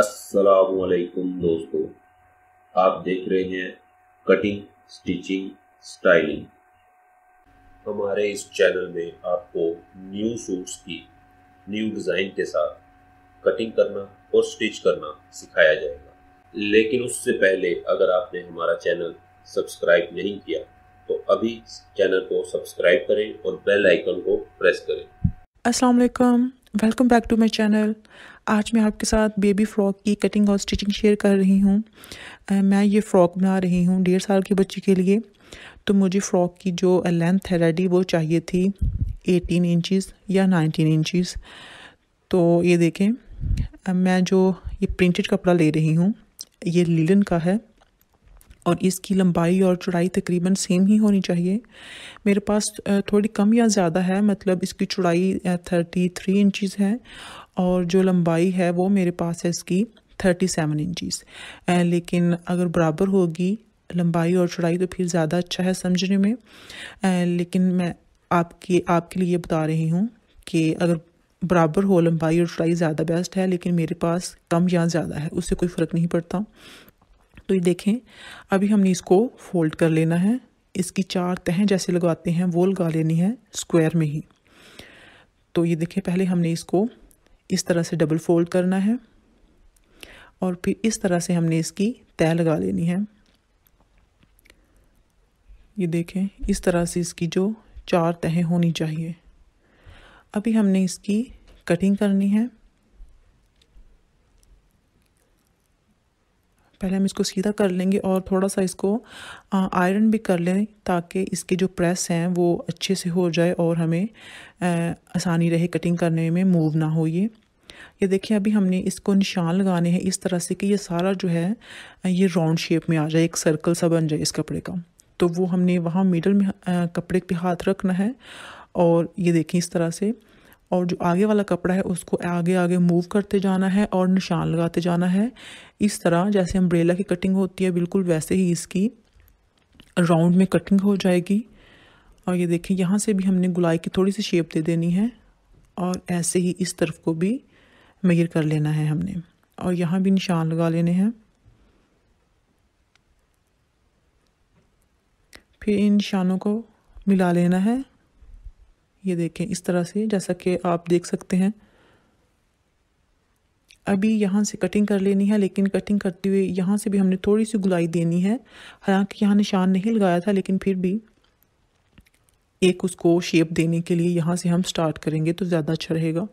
असलकुम दोस्तों आप देख रहे हैं कटिंग स्टिचिंग स्टाइलिंग हमारे इस चैनल में आपको न्यू सूट्स की न्यू डिज़ाइन के साथ कटिंग करना और स्टिच करना सिखाया जाएगा लेकिन उससे पहले अगर आपने हमारा चैनल सब्सक्राइब नहीं किया तो अभी चैनल को सब्सक्राइब करें और बेल आइकन को प्रेस करें असलकम welcome back to my channel आज मैं आपके साथ बेबी फ़्रॉक की कटिंग और स्टिचिंग शेयर कर रही हूँ मैं ये फ़्रॉक बना रही हूँ डेढ़ साल की बच्ची के लिए तो मुझे फ़्रॉक की जो लेंथ है रेडी वो चाहिए थी एटीन इंचज़ या नाइनटीन इंचज़ तो ये देखें मैं जो ये प्रिंटेड कपड़ा ले रही हूँ ये लीलन का है और इसकी लंबाई और चौड़ाई तकरीबन सेम ही होनी चाहिए मेरे पास थोड़ी कम या ज़्यादा है मतलब इसकी चौड़ाई थर्टी थ्री इंचज़ है और जो लंबाई है वो मेरे पास है इसकी थर्टी सेवन इंचज़ लेकिन अगर बराबर होगी लंबाई और चौड़ाई तो फिर ज़्यादा अच्छा है समझने में लेकिन मैं आपके आपके लिए बता रही हूँ कि अगर बराबर हो लंबाई और चौड़ाई ज़्यादा बेस्ट है लेकिन मेरे पास कम या ज़्यादा है उससे कोई फ़र्क नहीं पड़ता तो ये देखें अभी हमने इसको फोल्ड कर लेना है इसकी चार तहें जैसे लगाते हैं वो लगा लेनी है स्क्वायर में ही तो ये देखें पहले हमने इसको इस तरह से डबल फोल्ड करना है और फिर इस तरह से हमने इसकी तय लगा लेनी है ये देखें इस तरह से इसकी जो चार तहें होनी चाहिए अभी हमने इसकी कटिंग करनी है पहले हम इसको सीधा कर लेंगे और थोड़ा सा इसको आयरन भी कर लें ताकि इसके जो प्रेस हैं वो अच्छे से हो जाए और हमें आसानी रहे कटिंग करने में मूव ना हो ये ये देखिए अभी हमने इसको निशान लगाने हैं इस तरह से कि ये सारा जो है ये राउंड शेप में आ जाए एक सर्कल सा बन जाए इस कपड़े का तो वो हमने वहाँ मिडल में कपड़े पे हाथ रखना है और ये देखें इस तरह से और जो आगे वाला कपड़ा है उसको आगे आगे मूव करते जाना है और निशान लगाते जाना है इस तरह जैसे अम्ब्रेला की कटिंग होती है बिल्कुल वैसे ही इसकी राउंड में कटिंग हो जाएगी और ये देखें यहाँ से भी हमने गुलाई की थोड़ी सी शेप दे देनी है और ऐसे ही इस तरफ को भी मेयर कर लेना है हमने और यहाँ भी निशान लगा लेने हैं फिर इन निशानों को मिला लेना है ये देखें इस तरह से जैसा कि आप देख सकते हैं अभी यहाँ से कटिंग कर लेनी है लेकिन कटिंग करते हुए यहाँ से भी हमने थोड़ी सी गुलाई देनी है हालांकि यहाँ निशान नहीं लगाया था लेकिन फिर भी एक उसको शेप देने के लिए यहाँ से हम स्टार्ट करेंगे तो ज़्यादा अच्छा रहेगा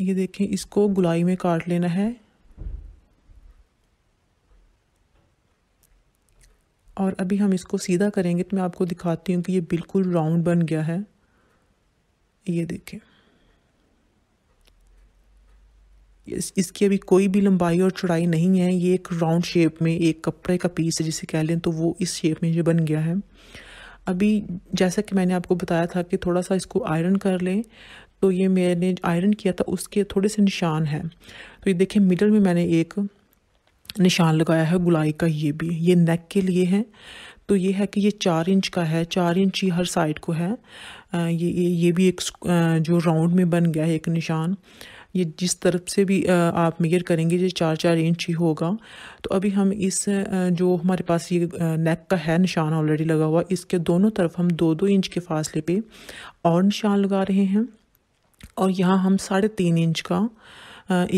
ये देखें इसको गुलाई में काट लेना है और अभी हम इसको सीधा करेंगे तो मैं आपको दिखाती हूँ कि ये बिल्कुल राउंड बन गया है ये देखें इस, इसकी अभी कोई भी लंबाई और चौड़ाई नहीं है ये एक राउंड शेप में एक कपड़े का पीस है जिसे कह लें तो वो इस शेप में ये बन गया है अभी जैसा कि मैंने आपको बताया था कि थोड़ा सा इसको आयरन कर लें तो ये मैंने आयरन किया था उसके थोड़े से निशान हैं तो ये देखें मिडल में मैंने एक निशान लगाया है गुलाई का ये भी ये नेक के लिए है तो ये है कि ये चार इंच का है चार इंच ही हर साइड को है ये ये ये भी एक जो राउंड में बन गया है एक निशान ये जिस तरफ से भी आप मेयर करेंगे ये चार चार इंच ही होगा तो अभी हम इस जो हमारे पास ये नेक का है निशान ऑलरेडी लगा हुआ इसके दोनों तरफ हम दो दो इंच के फासले पे और निशान लगा रहे हैं और यहाँ हम साढ़े तीन इंच का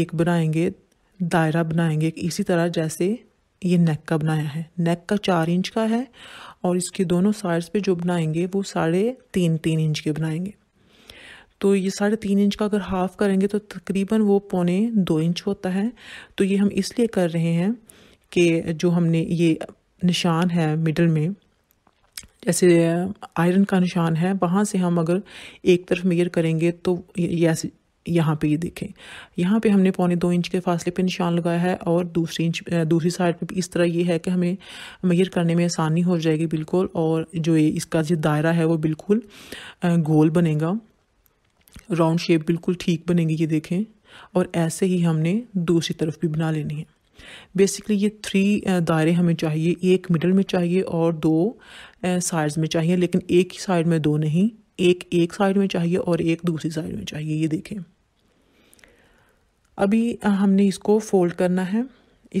एक बनाएंगे दायरा बनाएंगे इसी तरह जैसे ये नेक का बनाया है नेक का चार इंच का है और इसके दोनों साइड्स पे जो बनाएंगे वो साढ़े तीन तीन इंच के बनाएंगे तो ये साढ़े तीन इंच का अगर हाफ़ करेंगे तो तकरीबन वो पौने दो इंच होता है तो ये हम इसलिए कर रहे हैं कि जो हमने ये निशान है मिडल में जैसे आयरन uh, का निशान है वहाँ से हम अगर एक तरफ मेयर करेंगे तो ये ऐसे यहाँ पे ये देखें यहाँ पे हमने पौने दो इंच के फासले पे निशान लगाया है और दूसरी इंच दूसरी साइड पे भी इस तरह ये है कि हमें मयर करने में आसानी हो जाएगी बिल्कुल और जो ये इसका जो दायरा है वो बिल्कुल गोल बनेगा राउंड शेप बिल्कुल ठीक बनेगी ये देखें और ऐसे ही हमने दूसरी तरफ भी बना लेनी है बेसिकली ये थ्री दायरे हमें चाहिए एक मिडल में चाहिए और दो साइड्स में चाहिए लेकिन एक ही साइड में दो नहीं एक एक साइड में चाहिए और एक दूसरी साइड में चाहिए ये देखें अभी हमने इसको फोल्ड करना है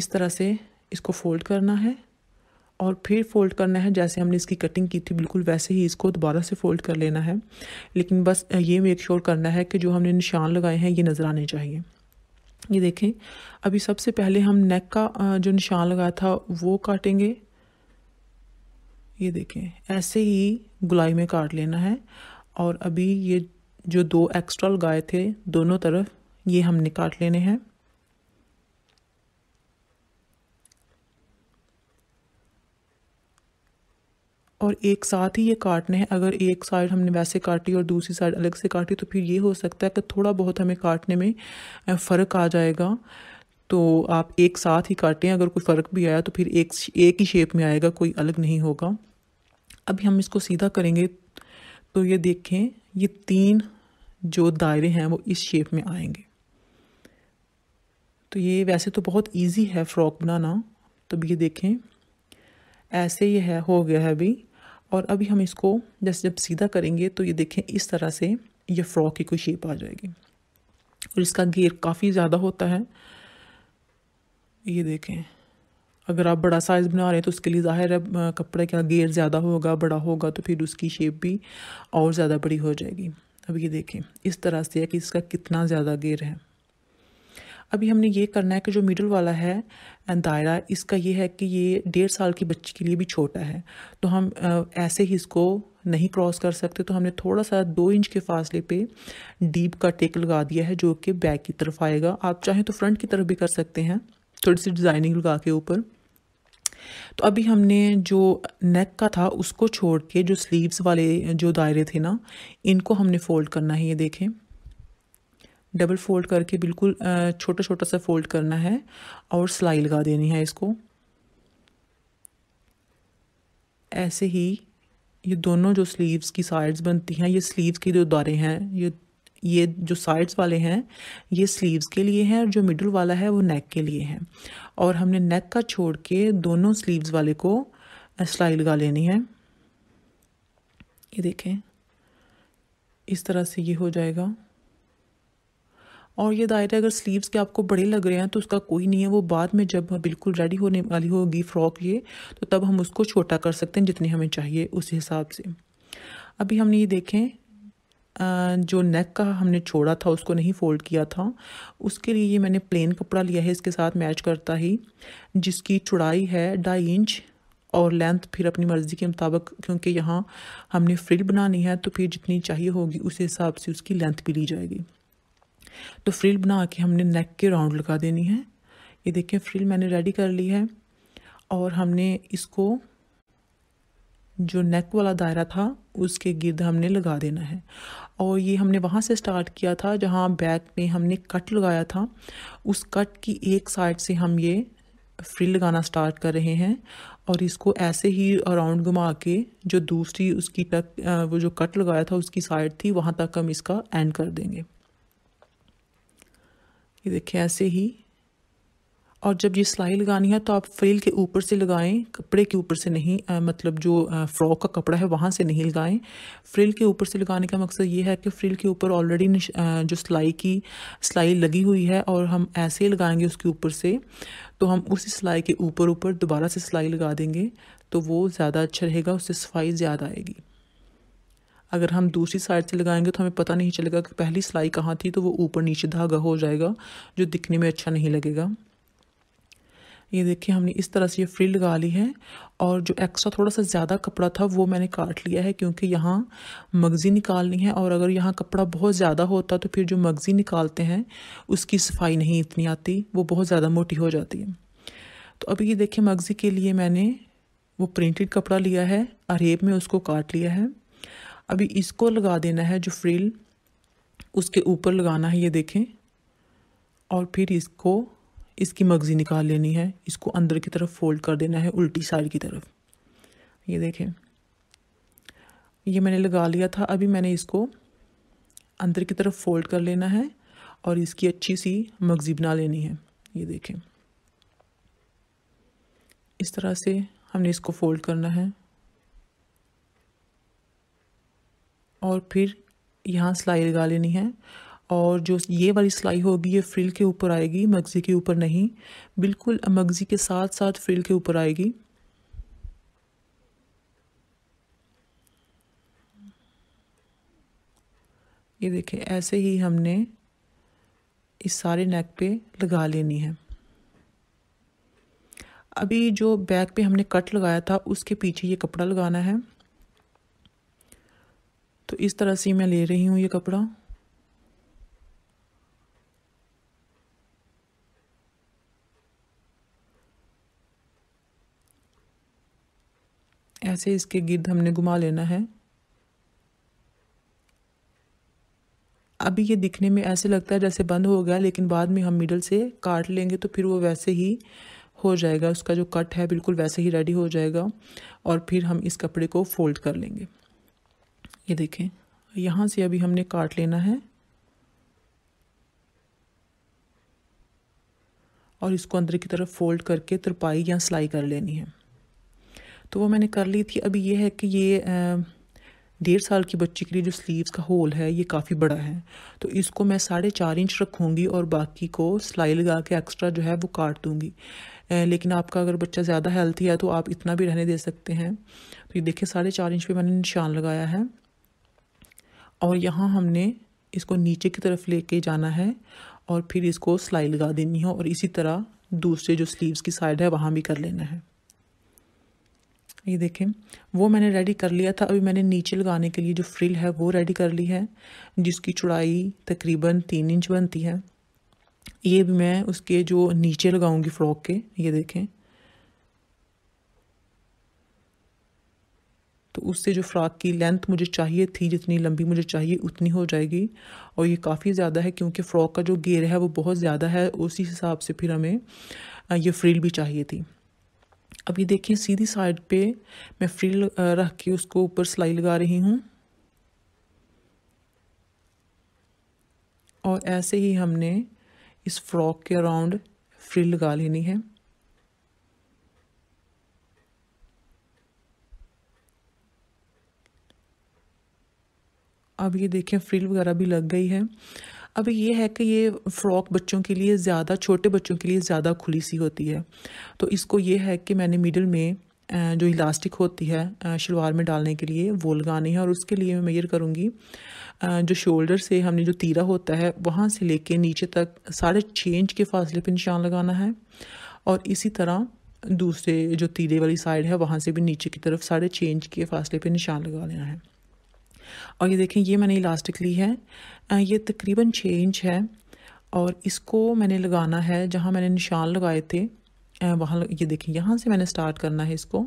इस तरह से इसको फोल्ड करना है और फिर फोल्ड करना है जैसे हमने इसकी कटिंग की थी बिल्कुल वैसे ही इसको दोबारा से फोल्ड कर लेना है लेकिन बस ये मेक श्योर करना है कि जो हमने निशान लगाए हैं ये नज़र आने चाहिए ये देखें अभी सबसे पहले हम नेक का जो निशान लगाया था वो काटेंगे ये देखें ऐसे ही गुलाई में काट लेना है और अभी ये जो दो एक्स्ट्रा लगाए थे दोनों तरफ ये हमने काट लेने हैं और एक साथ ही ये काटने हैं अगर एक साइड हमने वैसे काटी और दूसरी साइड अलग से काटी तो फिर ये हो सकता है कि थोड़ा बहुत हमें काटने में फ़र्क आ जाएगा तो आप एक साथ ही काटें अगर कोई फ़र्क भी आया तो फिर एक एक ही शेप में आएगा कोई अलग नहीं होगा अभी हम इसको सीधा करेंगे तो ये देखें ये तीन जो दायरे हैं वो इस शेप में आएंगे तो ये वैसे तो बहुत इजी है फ्रॉक बनाना तो ये देखें ऐसे ये है हो गया है अभी और अभी हम इसको जैसे जब सीधा करेंगे तो ये देखें इस तरह से ये फ्रॉक की कोई शेप आ जाएगी और इसका गेयर काफ़ी ज़्यादा होता है ये देखें अगर आप बड़ा साइज़ बना रहे हैं तो उसके लिए ज़ाहिर है कपड़े का गेयर ज़्यादा होगा बड़ा होगा तो फिर उसकी शेप भी और ज़्यादा बड़ी हो जाएगी अब ये देखें इस तरह से है कि इसका कितना ज़्यादा गेयर है अभी हमने ये करना है कि जो मिडल वाला है दायरा इसका ये है कि ये डेढ़ साल की बच्ची के लिए भी छोटा है तो हम ऐसे ही इसको नहीं क्रॉस कर सकते तो हमने थोड़ा सा दो इंच के फासले पे डीप का टेक लगा दिया है जो कि बैक की तरफ आएगा आप चाहें तो फ्रंट की तरफ भी कर सकते हैं थोड़ी सी डिज़ाइनिंग लगा के ऊपर तो अभी हमने जो नेक का था उसको छोड़ के जो स्लीव्स वाले जो दायरे थे ना इनको हमने फोल्ड करना है ये देखें डबल फोल्ड करके बिल्कुल छोटा छोटा सा फोल्ड करना है और सिलाई लगा देनी है इसको ऐसे ही ये दोनों जो स्लीव्स की साइड्स बनती हैं ये स्लीव्स के जो दारे हैं ये ये जो साइड्स वाले हैं ये स्लीव्स के लिए हैं और जो मिडल वाला है वो नेक के लिए हैं और हमने नेक का छोड़ के दोनों स्लीव्स वाले को सिलाई लगा लेनी है ये देखें इस तरह से ये हो जाएगा और ये दायरे अगर स्लीव्स के आपको बड़े लग रहे हैं तो उसका कोई नहीं है वो बाद में जब बिल्कुल रेडी होने वाली होगी फ्रॉक ये तो तब हम उसको छोटा कर सकते हैं जितनी हमें चाहिए उस हिसाब से अभी हमने ये देखें जो नेक का हमने छोड़ा था उसको नहीं फोल्ड किया था उसके लिए ये मैंने प्लेन कपड़ा लिया है इसके साथ मैच करता ही जिसकी चौड़ाई है ढाई इंच और लेंथ फिर अपनी मर्ज़ी के मुताबिक क्योंकि यहाँ हमने फ्रिल बनानी है तो फिर जितनी चाहिए होगी उस हिसाब से उसकी लेंथ भी ली जाएगी तो फ्रिल बना के हमने नेक के राउंड लगा देनी है ये देखें फ्रिल मैंने रेडी कर ली है और हमने इसको जो नेक वाला दायरा था उसके गिरद हमने लगा देना है और ये हमने वहाँ से स्टार्ट किया था जहाँ बैक में हमने कट लगाया था उस कट की एक साइड से हम ये फ्रिल लगाना स्टार्ट कर रहे हैं और इसको ऐसे ही राउंड घुमा के जो दूसरी उसकी टक वो जो कट लगाया था उसकी साइड थी वहाँ तक हम इसका एंड कर देंगे ये देखिए ऐसे ही और जब ये सिलाई लगानी है तो आप फ्रिल के ऊपर से लगाएं कपड़े के ऊपर से नहीं आ, मतलब जो फ्रॉक का कपड़ा है वहाँ से नहीं लगाएं फ्रिल के ऊपर से लगाने का मकसद ये है कि फ्रिल के ऊपर ऑलरेडी जो सिलाई की सिलाई लगी हुई है और हम ऐसे ही लगाएंगे उसके ऊपर से तो हम उसी सिलाई के ऊपर ऊपर दोबारा से सिलाई लगा देंगे तो वो ज़्यादा अच्छा रहेगा उससे सफाई ज़्यादा आएगी अगर हम दूसरी साइड से लगाएंगे तो हमें पता नहीं चलेगा कि पहली सिलाई कहाँ थी तो वो ऊपर नीचे धागा हो जाएगा जो दिखने में अच्छा नहीं लगेगा ये देखिए हमने इस तरह से ये फ्री लगा ली है और जो एक्स्ट्रा थोड़ा सा ज़्यादा कपड़ा था वो मैंने काट लिया है क्योंकि यहाँ मगज़ी निकालनी है और अगर यहाँ कपड़ा बहुत ज़्यादा होता तो फिर जो मगज़ी निकालते हैं उसकी सफाई नहीं इतनी आती वो बहुत ज़्यादा मोटी हो जाती है तो अभी ये देखिए मगज़ी के लिए मैंने वो प्रिंटेड कपड़ा लिया है अरेब में उसको काट लिया है अभी इसको लगा देना है जो फ्रिल उसके ऊपर लगाना है ये देखें और फिर इसको इसकी मगज़ी निकाल लेनी है इसको अंदर की तरफ फोल्ड कर देना है उल्टी साइड की तरफ ये देखें ये मैंने लगा लिया था अभी मैंने इसको अंदर की तरफ फोल्ड कर लेना है और इसकी अच्छी सी मगज़ी बना लेनी है ये देखें इस तरह से हमने इसको फोल्ड करना है और फिर यहाँ सिलाई लगा लेनी है और जो ये वाली सिलाई होगी ये फ्रिल के ऊपर आएगी मगज़ी के ऊपर नहीं बिल्कुल मगज़ी के साथ साथ फ्रिल के ऊपर आएगी ये देखें ऐसे ही हमने इस सारे नेक पे लगा लेनी है अभी जो बैक पे हमने कट लगाया था उसके पीछे ये कपड़ा लगाना है तो इस तरह से मैं ले रही हूँ ये कपड़ा ऐसे इसके गिर्द हमने घुमा लेना है अभी ये दिखने में ऐसे लगता है जैसे बंद हो गया लेकिन बाद में हम मिडल से काट लेंगे तो फिर वो वैसे ही हो जाएगा उसका जो कट है बिल्कुल वैसे ही रेडी हो जाएगा और फिर हम इस कपड़े को फोल्ड कर लेंगे ये देखें यहाँ से अभी हमने काट लेना है और इसको अंदर की तरफ फोल्ड करके तरपाई या सिलाई कर लेनी है तो वो मैंने कर ली थी अभी ये है कि ये डेढ़ साल की बच्ची के लिए जो स्लीव्स का होल है ये काफ़ी बड़ा है तो इसको मैं साढ़े चार इंच रखूँगी और बाकी को सिलाई लगा के एक्स्ट्रा जो है वो काट दूँगी लेकिन आपका अगर बच्चा ज़्यादा हेल्थी है तो आप इतना भी रहने दे सकते हैं तो ये देखिए साढ़े चार इंच पर मैंने निशान लगाया है और यहाँ हमने इसको नीचे की तरफ लेके जाना है और फिर इसको सिलाई लगा देनी है और इसी तरह दूसरे जो स्लीव्स की साइड है वहाँ भी कर लेना है ये देखें वो मैंने रेडी कर लिया था अभी मैंने नीचे लगाने के लिए जो फ्रिल है वो रेडी कर ली है जिसकी चौड़ाई तकरीबन तीन इंच बनती है ये भी मैं उसके जो नीचे लगाऊंगी फ़्रॉक के ये देखें तो उससे जो फ्रॉक की लेंथ मुझे चाहिए थी जितनी लंबी मुझे चाहिए उतनी हो जाएगी और ये काफ़ी ज़्यादा है क्योंकि फ़्रॉक का जो गेयर है वो बहुत ज़्यादा है उसी हिसाब से फिर हमें ये फ्रिल भी चाहिए थी अब ये देखिए सीधी साइड पे मैं फ्रिल रख के उसको ऊपर सिलाई लगा रही हूँ और ऐसे ही हमने इस फ्रॉक के अराउंड फ्रिल लगा लेनी है अब ये देखें फ्रिल वगैरह भी लग गई है अब ये है कि ये फ़्रॉक बच्चों के लिए ज़्यादा छोटे बच्चों के लिए ज़्यादा खुली सी होती है तो इसको ये है कि मैंने मिडिल में जो इलास्टिक होती है शलवार में डालने के लिए वो लगानी है और उसके लिए मैं मेयर करूँगी जो शोल्डर से हमने जो तीरा होता है वहाँ से ले नीचे तक साढ़े छः इंच के फासले पर निशान लगाना है और इसी तरह दूसरे जो तीरे वाली साइड है वहाँ से भी नीचे की तरफ साढ़े छः इंच के फासले पर निशान लगा लेना है और ये देखें ये मैंने इलास्टिक ली है ये तकरीबन छः इंच है और इसको मैंने लगाना है जहाँ मैंने निशान लगाए थे वहाँ ये देखें यहाँ से मैंने स्टार्ट करना है इसको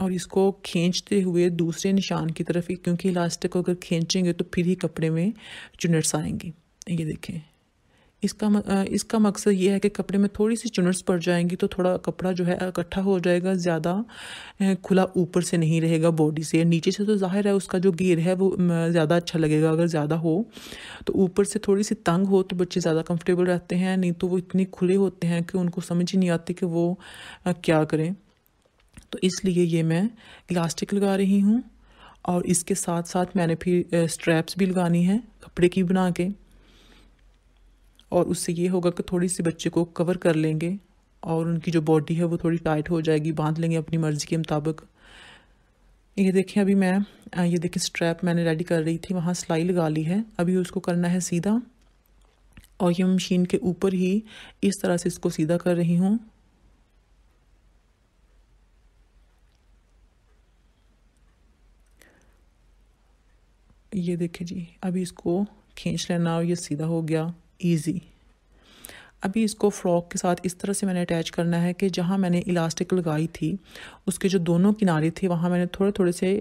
और इसको खींचते हुए दूसरे निशान की तरफ ही क्योंकि इलास्टिक को अगर खींचेंगे तो फिर ही कपड़े में चुनट्स आएंगी ये देखें इसका इसका मकसद ये है कि कपड़े में थोड़ी सी चुनट्स पड़ जाएंगी तो थोड़ा कपड़ा जो है इकट्ठा हो जाएगा ज़्यादा खुला ऊपर से नहीं रहेगा बॉडी से नीचे से तो ज़ाहिर है उसका जो गेर है वो ज़्यादा अच्छा लगेगा अगर ज़्यादा हो तो ऊपर से थोड़ी सी तंग हो तो बच्चे ज़्यादा कम्फर्टेबल रहते हैं नहीं तो वो इतने खुले होते हैं कि उनको समझ ही नहीं आती कि वो क्या करें तो इसलिए ये मैं इलास्टिक लगा रही हूँ और इसके साथ साथ मैंने फिर स्ट्रैप्स भी लगानी है कपड़े की बना के और उससे ये होगा कि थोड़ी सी बच्चे को कवर कर लेंगे और उनकी जो बॉडी है वो थोड़ी टाइट हो जाएगी बांध लेंगे अपनी मर्ज़ी के मुताबिक ये देखें अभी मैं ये देखें स्ट्रैप मैंने रेडी कर रही थी वहाँ सिलाई लगा ली है अभी उसको करना है सीधा और ये मशीन के ऊपर ही इस तरह से इसको सीधा कर रही हूँ ये देखें जी अभी इसको खींच लेना और ये सीधा हो गया ईज़ी अभी इसको फ्रॉक के साथ इस तरह से मैंने अटैच करना है कि जहाँ मैंने इलास्टिक लगाई थी उसके जो दोनों किनारे थे वहाँ मैंने थोड़े थोड़े से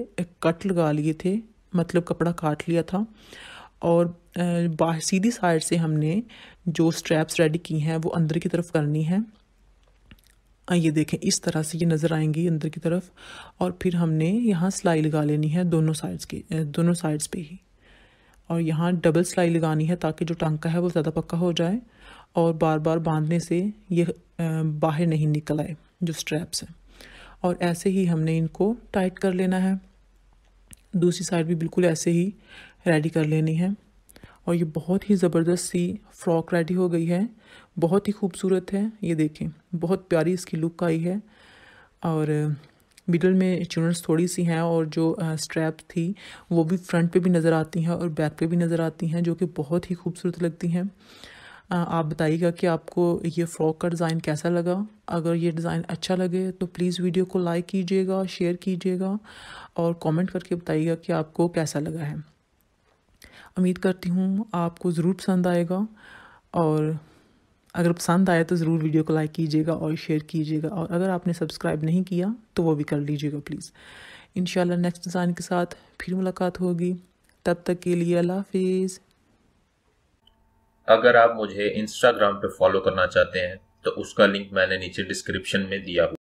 कट लगा लिए थे मतलब कपड़ा काट लिया था और बाहर सीधी साइड से हमने जो स्ट्रैप्स रेडी की हैं वो अंदर की तरफ करनी है ये देखें इस तरह से ये नज़र आएंगी अंदर की तरफ और फिर हमने यहाँ सिलाई लगा लेनी है दोनों साइड्स की दोनों साइड्स पे ही और यहाँ डबल सिलाई लगानी है ताकि जो टांका है वो ज़्यादा पक्का हो जाए और बार बार बांधने से ये बाहर नहीं निकल आए जो स्ट्रैप्स हैं और ऐसे ही हमने इनको टाइट कर लेना है दूसरी साइड भी बिल्कुल ऐसे ही रेडी कर लेनी है और ये बहुत ही ज़बरदस्त सी फ्रॉक रेडी हो गई है बहुत ही खूबसूरत है ये देखें बहुत प्यारी इसकी लुक आई है और मिडल में चुनल्स थोड़ी सी हैं और जो स्ट्रैप थी वो भी फ्रंट पे भी नज़र आती हैं और बैक पे भी नज़र आती हैं जो कि बहुत ही खूबसूरत लगती हैं आप बताइएगा कि आपको ये फ्रॉक का डिज़ाइन कैसा लगा अगर ये डिज़ाइन अच्छा लगे तो प्लीज़ वीडियो को लाइक कीजिएगा शेयर कीजिएगा और कॉमेंट करके बताइएगा कि आपको कैसा लगा है उम्मीद करती हूँ आपको ज़रूर पसंद आएगा और अगर पसंद आया तो ज़रूर वीडियो को लाइक कीजिएगा और शेयर कीजिएगा और अगर आपने सब्सक्राइब नहीं किया तो वो भी कर लीजिएगा प्लीज़ इन नेक्स्ट डिज़ाइन के साथ फिर मुलाकात होगी तब तक के लिए अल्लाह हाफिज़ अगर आप मुझे इंस्टाग्राम पर फॉलो करना चाहते हैं तो उसका लिंक मैंने नीचे डिस्क्रिप्शन में दिया हुआ